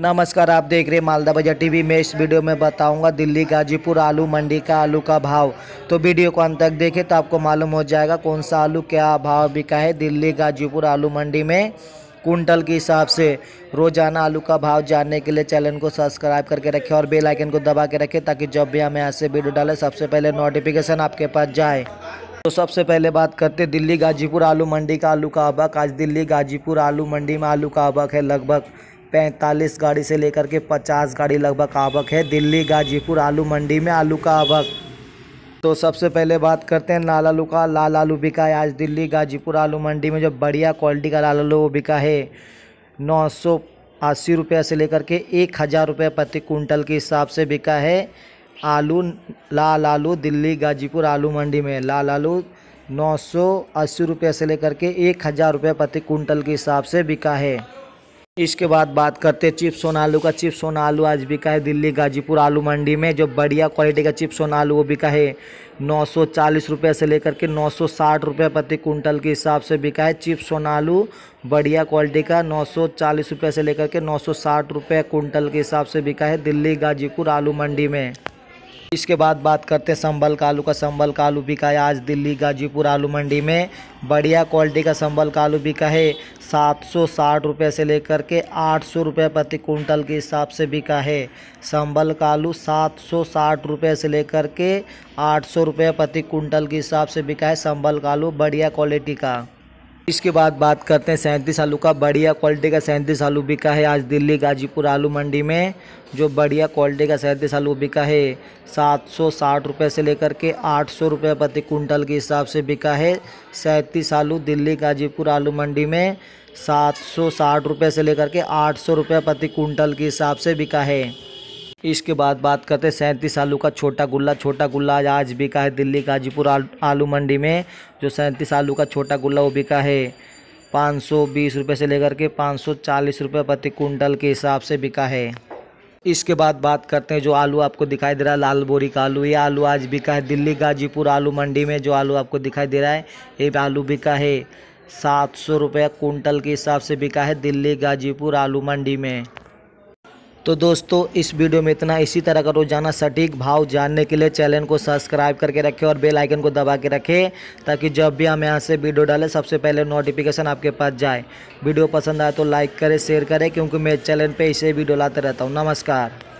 नमस्कार आप देख रहे हैं मालदा बजट टीवी मैं इस वीडियो में बताऊंगा दिल्ली गाजीपुर आलू मंडी का आलू का भाव तो वीडियो को अंत तक देखें तो आपको मालूम हो जाएगा कौन सा आलू क्या भाव बिका है दिल्ली गाजीपुर आलू मंडी में कुंटल के हिसाब से रोजाना आलू का भाव जानने के लिए चैनल को सब्सक्राइब करके रखें और बेल आइकन को दबा के रखें ताकि जब भी हमें यहाँ से वीडियो डालें सबसे पहले नोटिफिकेशन आपके पास जाए तो सबसे पहले बात करते दिल्ली गाजीपुर आलू मंडी का आलू का अबक आज दिल्ली गाजीपुर आलू मंडी में आलू का अबक है लगभग पैंतालीस गाड़ी से लेकर के पचास गाड़ी लगभग आवक है दिल्ली गाजीपुर आलू मंडी में आलू का आवक तो सबसे पहले बात करते हैं लाल आलू का लाल आलू बिका है आज दिल्ली गाजीपुर आलू मंडी में जो बढ़िया क्वालिटी का लाल आलू बिका है नौ सौ अस्सी रुपये से लेकर के एक हज़ार रुपये प्रति कुंटल के हिसाब से बिका है आलू लाल आलू दिल्ली गाजीपुर आलू मंडी में लाल आलू नौ सौ अस्सी रुपये से लेकर के एक हज़ार रुपये प्रति कुंटल के हिसाब से बिका है इसके बाद बात करते हैं चिप्स सोना आलू का चिप्स सोना आलू आज बिका है दिल्ली गाजीपुर आलू मंडी में जो बढ़िया क्वालिटी का चिप्स सोना आलू वो बिका है नौ सौ चालीस रुपये से लेकर के नौ सौ साठ रुपये प्रति कुंटल के हिसाब से बिका है चिप्स सोना आलू बढ़िया क्वालिटी का नौ सौ चालीस रुपये से लेकर के नौ सौ साठ रुपये कुंटल के हिसाब से बिका है दिल्ली गाजीपुर आलू मंडी में इसके बाद बात करते हैं संभल का आलू का संभल का आलू बिका है आज दिल्ली गाजीपुर आलू मंडी में बढ़िया क्वालिटी का संभल का आलू बिका है सात सौ साठ रुपये से लेकर के आठ सौ रुपये प्रति कुंटल के हिसाब से बिका है संभल का आलू सात सौ साठ रुपये से लेकर के आठ सौ रुपये प्रति कुंटल के हिसाब से बिका है संभल का आलू बढ़िया क्वालिटी का इसके बाद बात करते हैं सैंतीस आलू का बढ़िया क्वालिटी का सैंतीस आलू बिका है आज दिल्ली गाजीपुर आलू मंडी में जो बढ़िया क्वालिटी का सैंतीस आलू बिका है सात सौ साठ रुपये से लेकर के आठ सौ रुपये प्रति कुंटल के हिसाब से बिका है सैंतीस आलू दिल्ली गाजीपुर आलू मंडी में सात सौ साठ रुपये से लेकर के आठ सौ रुपये प्रति कुंटल के हिसाब से बिका है इसके बाद बात करते हैं सैंतीस आलू का छोटा गुल्ला छोटा गुल्ला आज बिका है दिल्ली गाजीपुर आलू मंडी में जो सैंतीस आलू का छोटा गुल्ला वो बिका है पाँच सौ बीस रुपये से लेकर के पाँच सौ चालीस रुपये प्रति कुंटल के हिसाब से बिका है इसके बाद बात करते हैं जो आलू आपको दिखाई दे रहा है लाल बोरी का आलू ये आलू आज बिका है दिल्ली गाजीपुर आलू मंडी में जो आलू आपको दिखाई दे रहा है ये आलू बिका है सात सौ रुपये कुंटल के हिसाब से बिका है दिल्ली गाजीपुर आलू मंडी में तो दोस्तों इस वीडियो में इतना इसी तरह का रोजाना सटीक भाव जानने के लिए चैनल को सब्सक्राइब करके रखें और बेल आइकन को दबा के रखें ताकि जब भी हम यहाँ से वीडियो डालें सबसे पहले नोटिफिकेशन आपके पास जाए वीडियो पसंद आए तो लाइक करें शेयर करें क्योंकि मैं चैनल पर इसे वीडियो लाते रहता हूँ नमस्कार